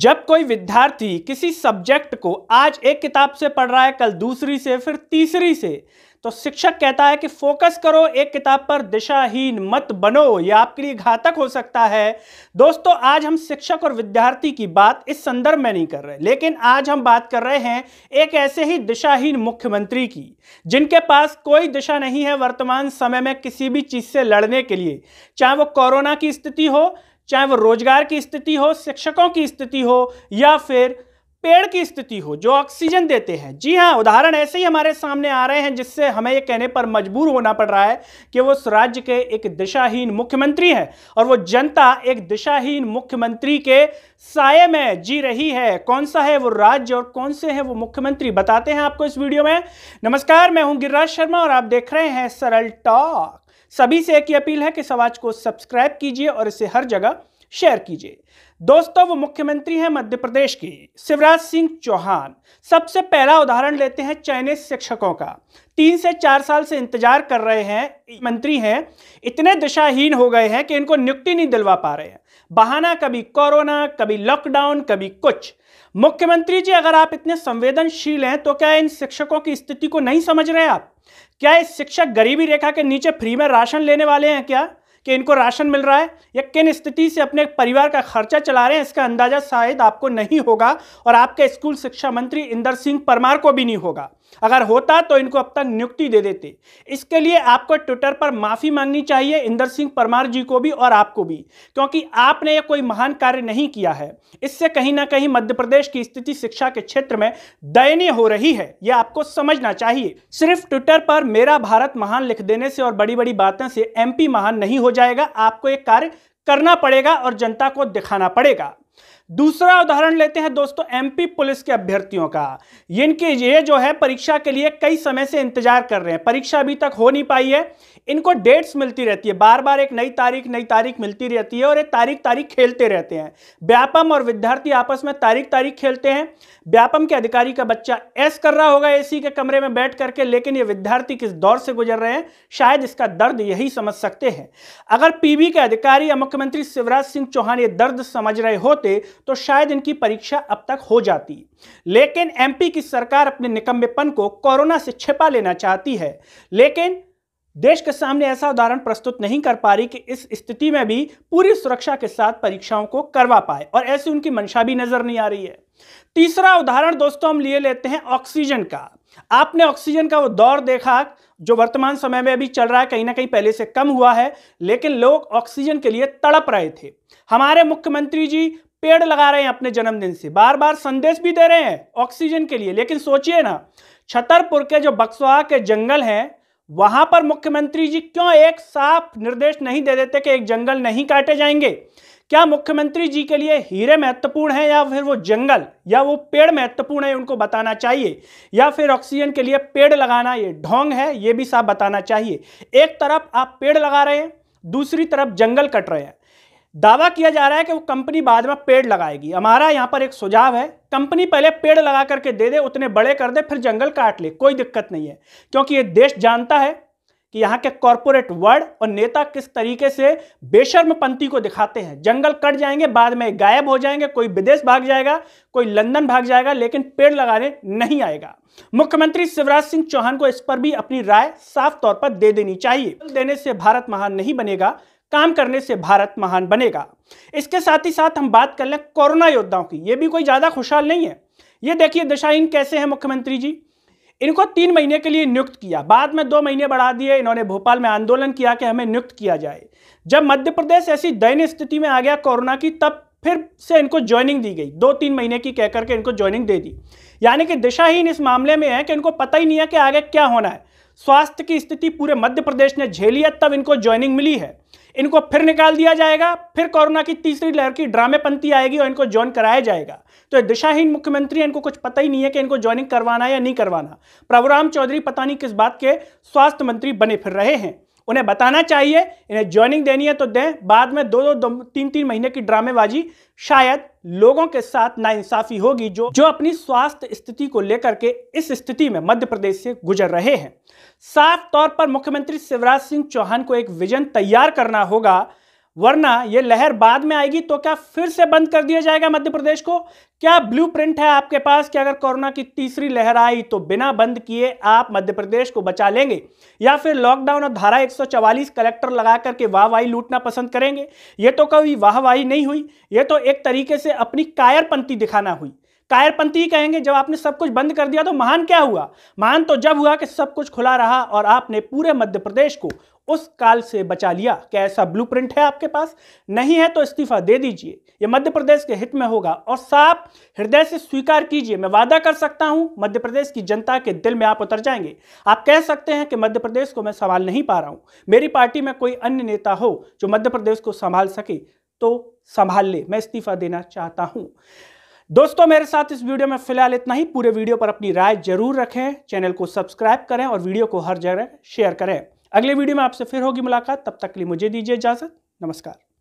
जब कोई विद्यार्थी किसी सब्जेक्ट को आज एक किताब से पढ़ रहा है कल दूसरी से फिर तीसरी से तो शिक्षक कहता है कि फोकस करो एक किताब पर दिशाहीन मत बनो यह आपके लिए घातक हो सकता है दोस्तों आज हम शिक्षक और विद्यार्थी की बात इस संदर्भ में नहीं कर रहे लेकिन आज हम बात कर रहे हैं एक ऐसे ही दिशाहीन मुख्यमंत्री की जिनके पास कोई दिशा नहीं है वर्तमान समय में किसी भी चीज़ से लड़ने के लिए चाहे वो कोरोना की स्थिति हो चाहे वो रोजगार की स्थिति हो शिक्षकों की स्थिति हो या फिर पेड़ की स्थिति हो जो ऑक्सीजन देते हैं जी हाँ उदाहरण ऐसे ही हमारे सामने आ रहे हैं जिससे हमें ये कहने पर मजबूर होना पड़ रहा है कि वो उस राज्य के एक दिशाहीन मुख्यमंत्री हैं और वो जनता एक दिशाहीन मुख्यमंत्री के साय में जी रही है कौन सा है वो राज्य और कौन से हैं वो मुख्यमंत्री बताते हैं आपको इस वीडियो में नमस्कार मैं हूँ गिरिराज शर्मा और आप देख रहे हैं सरल टॉक सभी से एक ही अपील है कि समाज को सब्सक्राइब कीजिए और इसे हर जगह शेयर कीजिए दोस्तों वो मुख्यमंत्री हैं मध्य प्रदेश के शिवराज सिंह चौहान सबसे पहला उदाहरण लेते हैं चयनित शिक्षकों का तीन से चार साल से इंतजार कर रहे हैं मंत्री हैं इतने दिशाहीन हो गए हैं कि इनको नियुक्ति नहीं दिलवा पा रहे हैं बहाना कभी कोरोना कभी लॉकडाउन कभी कुछ मुख्यमंत्री जी अगर आप इतने संवेदनशील हैं तो क्या इन शिक्षकों की स्थिति को नहीं समझ रहे आप क्या ये शिक्षक गरीबी रेखा के नीचे फ्री में राशन लेने वाले हैं क्या कि इनको राशन मिल रहा है या किन स्थिति से अपने परिवार का खर्चा चला रहे हैं इसका अंदाजा शायद आपको नहीं होगा और आपके स्कूल शिक्षा मंत्री इंदर सिंह परमार को भी नहीं होगा अगर होता तो इनको अब तक नियुक्ति दे देते इसके लिए आपको ट्विटर पर माफ़ी मांगनी चाहिए इंदर सिंह परमार जी को भी और आपको भी क्योंकि आपने यह कोई महान कार्य नहीं किया है इससे कहीं ना कहीं मध्य प्रदेश की स्थिति शिक्षा के क्षेत्र में दयनीय हो रही है यह आपको समझना चाहिए सिर्फ ट्विटर पर मेरा भारत महान लिख देने से और बड़ी बड़ी बातें से एमपी महान नहीं हो जाएगा आपको एक कार्य करना पड़ेगा और जनता को दिखाना पड़ेगा दूसरा उदाहरण लेते हैं दोस्तों एमपी पुलिस के अभ्यर्थियों का इनके ये जो है परीक्षा के लिए कई समय से इंतजार कर रहे हैं परीक्षा अभी तक हो नहीं पाई है इनको डेट्स मिलती रहती है बार बार एक नई तारीख नई तारीख मिलती रहती है और ये तारीख तारीख खेलते रहते हैं व्यापम और विद्यार्थी आपस में तारीख तारीख खेलते हैं व्यापम के अधिकारी का बच्चा एस कर रहा होगा ए के कमरे में बैठ करके लेकिन ये विद्यार्थी किस दौर से गुजर रहे हैं शायद इसका दर्द यही समझ सकते हैं अगर पीबी के अधिकारी या मुख्यमंत्री शिवराज सिंह चौहान ये दर्द समझ रहे होते तो शायद इनकी परीक्षा अब तक हो जाती लेकिन एमपी की सरकार अपने निकम्बेपन को कोरोना से छिपा लेना चाहती है लेकिन देश के सामने ऐसा उदाहरण प्रस्तुत नहीं कर पा रही कि इस स्थिति में भी पूरी सुरक्षा के साथ परीक्षाओं को करवा पाए और ऐसी उनकी मंशा भी नजर नहीं आ रही है तीसरा उदाहरण दोस्तों हम लिए लेते हैं ऑक्सीजन का आपने ऑक्सीजन का वो दौर देखा जो वर्तमान समय में अभी चल रहा है कहीं ना कहीं पहले से कम हुआ है लेकिन लोग ऑक्सीजन के लिए तड़प रहे थे हमारे मुख्यमंत्री जी पेड़ लगा रहे हैं अपने जन्मदिन से बार बार संदेश भी दे रहे हैं ऑक्सीजन के लिए लेकिन सोचिए ना छतरपुर के जो बक्सवा के जंगल हैं वहां पर मुख्यमंत्री जी क्यों एक साफ निर्देश नहीं दे देते कि एक जंगल नहीं काटे जाएंगे क्या मुख्यमंत्री जी के लिए हीरे महत्वपूर्ण हैं या फिर वो जंगल या वो पेड़ महत्वपूर्ण है उनको बताना चाहिए या फिर ऑक्सीजन के लिए पेड़ लगाना ये ढोंग है ये भी साफ बताना चाहिए एक तरफ आप पेड़ लगा रहे हैं दूसरी तरफ जंगल कट रहे हैं दावा किया जा रहा है कि वो कंपनी बाद में पेड़ लगाएगी हमारा यहाँ पर एक सुझाव है कंपनी पहले पेड़ लगा करके दे दे उतने बड़े कर दे फिर जंगल काट ले कोई दिक्कत नहीं है क्योंकि ये देश जानता है कि यहाँ के कॉरपोरेट वर्ड और नेता किस तरीके से बेशर्मपंथी को दिखाते हैं जंगल कट जाएंगे बाद में गायब हो जाएंगे कोई विदेश भाग जाएगा कोई लंदन भाग जाएगा लेकिन पेड़ लगाने नहीं आएगा मुख्यमंत्री शिवराज सिंह चौहान को इस पर भी अपनी राय साफ तौर पर दे देनी चाहिए देने से भारत महान नहीं बनेगा काम करने से भारत महान बनेगा इसके साथ ही साथ हम बात कर लें कोरोना योद्धाओं की ये भी कोई ज़्यादा खुशहाल नहीं है ये देखिए दिशाहीन कैसे हैं मुख्यमंत्री जी इनको तीन महीने के लिए नियुक्त किया बाद में दो महीने बढ़ा दिए इन्होंने भोपाल में आंदोलन किया कि हमें नियुक्त किया जाए जब मध्य प्रदेश ऐसी दयनीय स्थिति में आ गया कोरोना की तब फिर से इनको ज्वाइनिंग दी गई दो तीन महीने की कह करके इनको ज्वाइनिंग दे दी यानी कि दिशाहीन इस मामले में है कि इनको पता ही नहीं है कि आगे क्या होना है स्वास्थ्य की स्थिति पूरे मध्य प्रदेश ने झेली है तब इनको ज्वाइनिंग मिली है इनको फिर निकाल दिया जाएगा फिर कोरोना की तीसरी लहर की ड्रामेपंथी आएगी और इनको ज्वाइन कराया जाएगा तो दिशाहीन मुख्यमंत्री इनको कुछ पता ही नहीं है कि इनको ज्वाइनिंग करवाना या नहीं करवाना प्रभुराम चौधरी पता नहीं किस बात के स्वास्थ्य मंत्री बने फिर रहे हैं उन्हें बताना चाहिए इन्हें ज्वाइनिंग देनी है तो दें बाद में दो दो, दो तीन तीन महीने की ड्रामेबाजी शायद लोगों के साथ नाइंसाफी होगी जो जो अपनी स्वास्थ्य स्थिति को लेकर के इस स्थिति में मध्य प्रदेश से गुजर रहे हैं साफ तौर पर मुख्यमंत्री शिवराज सिंह चौहान को एक विजन तैयार करना होगा वरना ये लहर बाद में आएगी तो क्या फिर से बंद कर दिया जाएगा मध्य प्रदेश को क्या प्रिंट है आपके पास कि अगर कोरोना की तीसरी लहर आई तो बिना बंद किए आप मध्य प्रदेश को बचा लेंगे या फिर लॉकडाउन और धारा 144 कलेक्टर लगा करके वाहवाही लूटना पसंद करेंगे ये तो कभी वाहवाही नहीं हुई ये तो एक तरीके से अपनी कायरपंथी दिखाना हुई कायरपंथी कहेंगे जब आपने सब कुछ बंद कर दिया तो महान क्या हुआ महान तो जब हुआ कि सब कुछ खुला रहा और आपने पूरे मध्य प्रदेश को उस काल से बचा लिया क्या ऐसा ब्लू है आपके पास नहीं है तो इस्तीफा दे दीजिए यह मध्य प्रदेश के हित में होगा और साफ हृदय से स्वीकार कीजिए मैं वादा कर सकता हूं मध्य प्रदेश की जनता के दिल में आप उतर जाएंगे आप कह सकते हैं कि मध्य प्रदेश को मैं संभाल नहीं पा रहा हूं मेरी पार्टी में कोई अन्य नेता हो जो मध्य प्रदेश को संभाल सके तो संभाल ले मैं इस्तीफा देना चाहता हूं दोस्तों मेरे साथ इस वीडियो में फिलहाल इतना ही पूरे वीडियो पर अपनी राय जरूर रखें चैनल को सब्सक्राइब करें और वीडियो को हर जगह शेयर करें अगले वीडियो में आपसे फिर होगी मुलाकात तब तक के लिए मुझे दीजिए इजाज़त नमस्कार